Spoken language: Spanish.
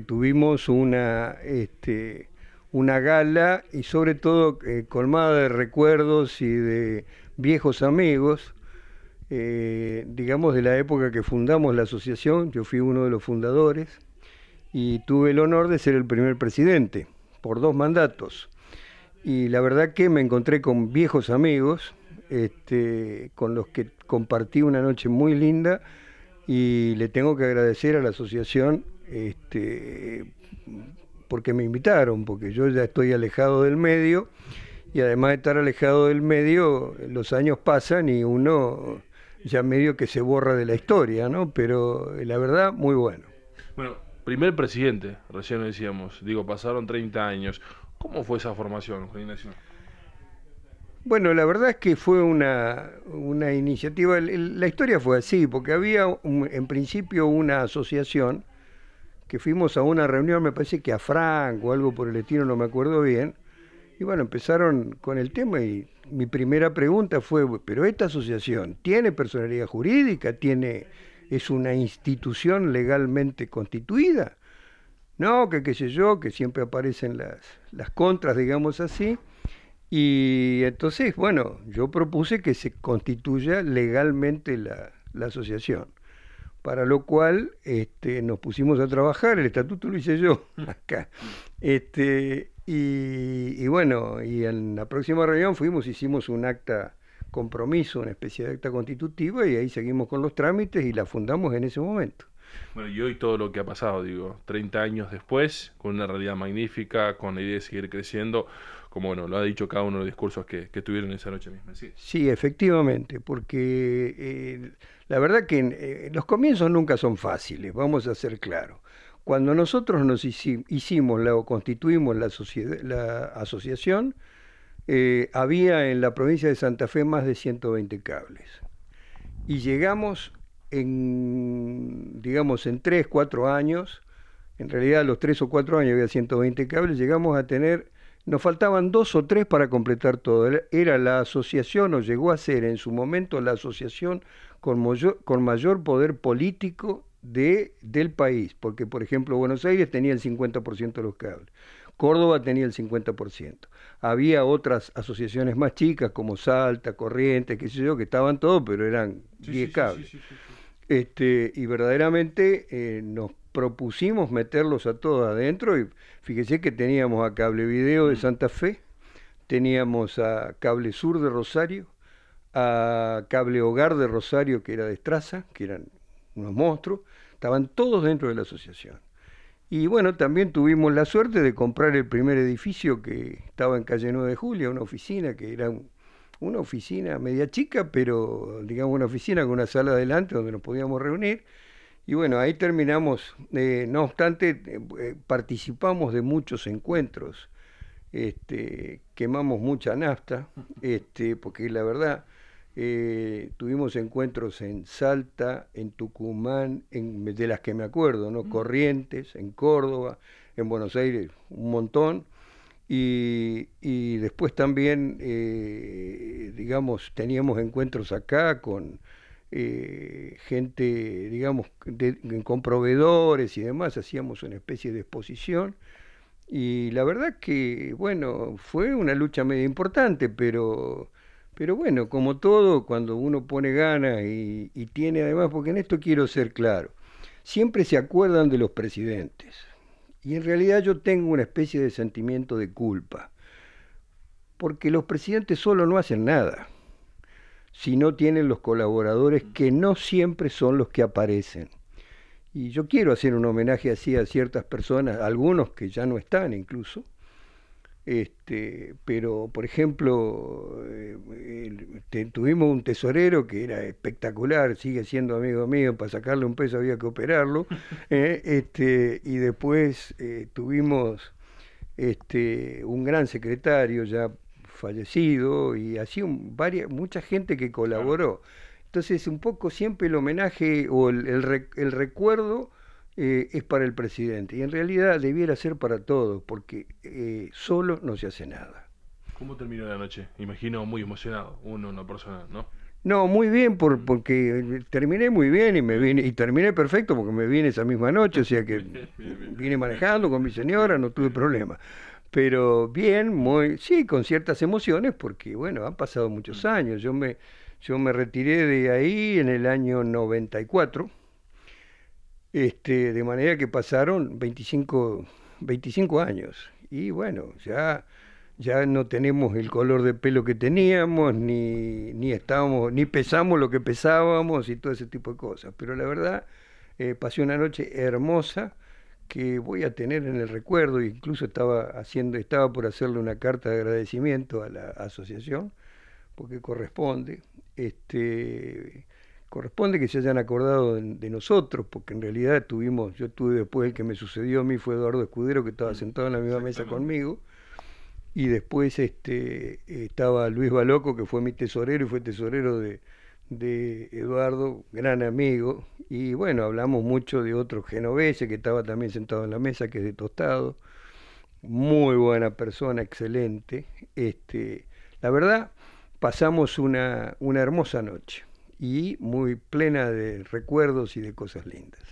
tuvimos una, este, una gala y sobre todo eh, colmada de recuerdos y de viejos amigos, eh, digamos de la época que fundamos la asociación, yo fui uno de los fundadores y tuve el honor de ser el primer presidente por dos mandatos. Y la verdad que me encontré con viejos amigos, este, con los que compartí una noche muy linda y le tengo que agradecer a la asociación este, porque me invitaron, porque yo ya estoy alejado del medio y además de estar alejado del medio, los años pasan y uno ya medio que se borra de la historia, ¿no? Pero eh, la verdad, muy bueno. Bueno, primer presidente, recién lo decíamos, digo, pasaron 30 años. ¿Cómo fue esa formación, Juan Bueno, la verdad es que fue una, una iniciativa, la historia fue así, porque había en principio una asociación que fuimos a una reunión, me parece que a Frank o algo por el estilo, no me acuerdo bien. Y bueno, empezaron con el tema y mi primera pregunta fue, pero esta asociación tiene personalidad jurídica, tiene es una institución legalmente constituida. No, que qué sé yo, que siempre aparecen las, contras, digamos así. Y entonces, bueno, yo propuse que se constituya legalmente la, la asociación para lo cual este, nos pusimos a trabajar, el estatuto lo hice yo mm. acá. Este, y, bueno, y en la próxima reunión fuimos, hicimos un acta compromiso, una especie de acta constitutiva, y ahí seguimos con los trámites y la fundamos en ese momento. Bueno, y hoy todo lo que ha pasado, digo, 30 años después, con una realidad magnífica, con la idea de seguir creciendo, como bueno, lo ha dicho cada uno de los discursos que, tuvieron esa noche misma. Sí, efectivamente, porque eh, la verdad que eh, los comienzos nunca son fáciles, vamos a ser claros. Cuando nosotros nos hicimos la, o constituimos la, asociación, eh, había en la provincia de Santa Fe más de 120 cables. Y llegamos en, digamos, en 3, cuatro años, en realidad los tres o cuatro años había 120 cables, llegamos a tener nos faltaban dos o tres para completar todo. Era la asociación, o llegó a ser en su momento la asociación con mayor, poder político de, del país, porque por ejemplo Buenos Aires tenía el 50% de los cables, Córdoba tenía el 50%, había otras asociaciones más chicas como Salta, Corrientes, qué sé yo, que estaban todos, pero eran 10 cables. este, y verdaderamente eh, nos propusimos meterlos a todos adentro y fíjese que teníamos a Cable Video de mm. Santa Fe, teníamos a Cable Sur de Rosario, a Cable Hogar de Rosario, que era de Estraza, que eran unos monstruos, estaban todos dentro de la asociación. Y bueno, también tuvimos la suerte de comprar el primer edificio que estaba en calle 9 de Julio, una oficina que era una oficina media chica, pero digamos una oficina con una sala adelante donde nos podíamos reunir. Y bueno, ahí terminamos. Eh, no obstante, eh, participamos de muchos encuentros. Este, quemamos mucha nafta, este, porque la verdad, eh, tuvimos encuentros en Salta, en Tucumán, de las que me acuerdo, ¿no? Corrientes, en Córdoba, en Buenos Aires, un montón. y después también, digamos, teníamos encuentros acá con eh, gente, digamos, con proveedores y demás, hacíamos una especie de exposición. Y la verdad que, bueno, fue una lucha medio importante, pero, pero bueno, como todo, cuando uno pone ganas y tiene además, porque en esto quiero ser claro, siempre se acuerdan de los presidentes. Y en realidad yo tengo una especie de sentimiento de culpa, porque los presidentes solo no hacen nada si no tienen los colaboradores que no siempre son los que aparecen. Y yo quiero hacer un homenaje así a ciertas personas, algunos que ya no están incluso. Este, pero, por ejemplo, eh, tuvimos un tesorero que era espectacular, sigue siendo amigo mío, para sacarle un peso había que operarlo. Eh, este, y después eh, tuvimos este, un gran secretario ya fallecido y así un, varias, mucha gente que colaboró. Entonces, un poco siempre el homenaje o el, el, recuerdo eh, es para el presidente. Y en realidad debiera ser para todos, porque eh, solo no se hace nada. ¿Cómo terminó la noche? Imagino muy emocionado, uno, una persona, ¿no? No, muy bien, mm. porque terminé muy bien y me vine, y terminé perfecto porque me vine esa misma noche, o sea que vine manejando con mi señora, no tuve problema pero bien, muy, sí, con ciertas emociones, porque bueno, han pasado muchos mm. años. Yo me, yo me retiré de ahí en el año 94, este, de manera que pasaron 25, 25 años. Y bueno, ya, ya no tenemos el color de pelo que teníamos, ni, ni estábamos, ni pesamos lo que pesábamos y todo ese tipo de cosas. Pero la verdad, eh, pasé una noche hermosa que voy a tener en el recuerdo, incluso estaba, haciendo, estaba por hacerle una carta de agradecimiento a la asociación, porque corresponde, este, corresponde que se hayan acordado de, nosotros, porque en realidad tuvimos, yo tuve después el que me sucedió a mí fue Eduardo Escudero, que estaba mm, sentado en la misma mesa conmigo, y después este, estaba Luis Baloco, que fue mi tesorero y fue tesorero de, de Eduardo, gran amigo, y bueno, hablamos mucho de otro genovese que estaba también sentado en la mesa, que es de Tostado, muy buena persona, excelente. Este, la verdad, pasamos una, una hermosa noche y muy plena de recuerdos y de cosas lindas.